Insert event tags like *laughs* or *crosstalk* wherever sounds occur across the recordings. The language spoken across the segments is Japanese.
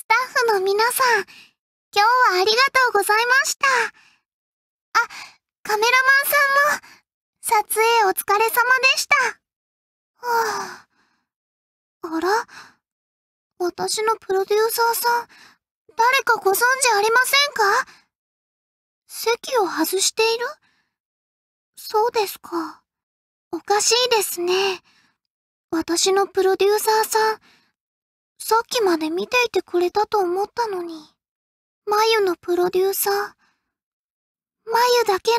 スタッフの皆さん、今日はありがとうございました。あ、カメラマンさんも、撮影お疲れ様でした。はぁ、あ。あら私のプロデューサーさん、誰かご存知ありませんか席を外しているそうですか。おかしいですね。私のプロデューサーさん、さっきまで見ていてくれたと思ったのに。まゆのプロデューサー。まゆだけの、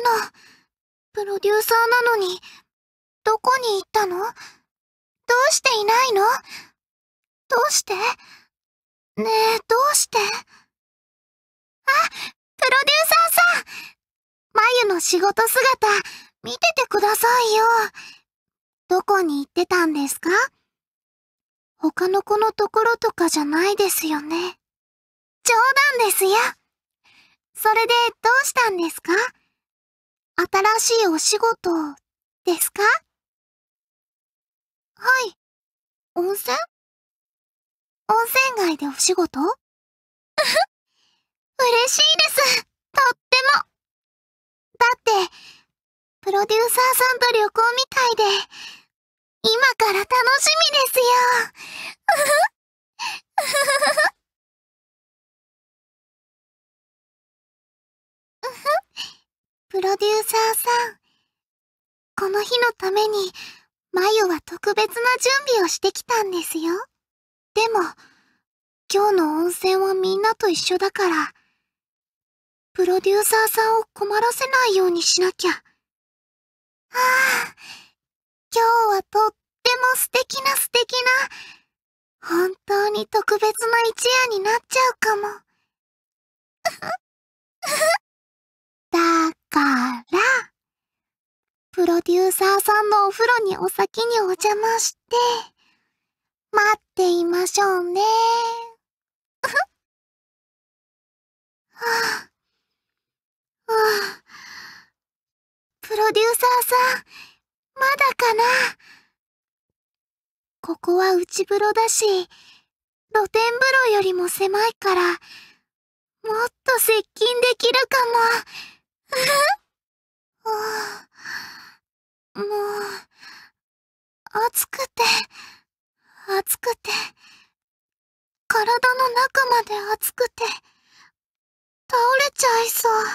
プロデューサーなのに、どこに行ったのどうしていないのどうしてねえ、どうしてあ、プロデューサーさんまゆの仕事姿、見ててくださいよ。どこに行ってたんですか他の子のところとかじゃないですよね。冗談ですよ。それでどうしたんですか新しいお仕事ですかはい。温泉温泉街でお仕事 *laughs* 嬉しいです。とっても。だって、プロデューサーさんと旅行みたいで、今から楽しみですよ。プロデューサーさん、この日のために、マユは特別な準備をしてきたんですよ。でも、今日の温泉はみんなと一緒だから、プロデューサーさんを困らせないようにしなきゃ。ああ。素敵な素敵な、本当に特別な一夜になっちゃうかも。*laughs* だから、プロデューサーさんのお風呂にお先にお邪魔して、待っていましょうね。は *laughs* あ、はあ、プロデューサーさん、まだかなここは内風呂だし、露天風呂よりも狭いから、もっと接近できるかも。*laughs* うもう、暑くて、暑くて、体の中まで暑くて、倒れちゃいそう。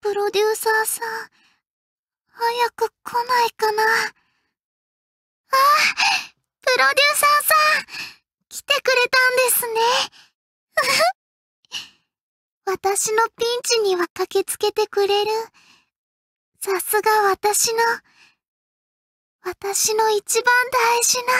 プロデューサーさん、早く来ないかな。あ、プロデューサーさん、来てくれたんですね。*laughs* 私のピンチには駆けつけてくれる。さすが私の、私の一番大事な、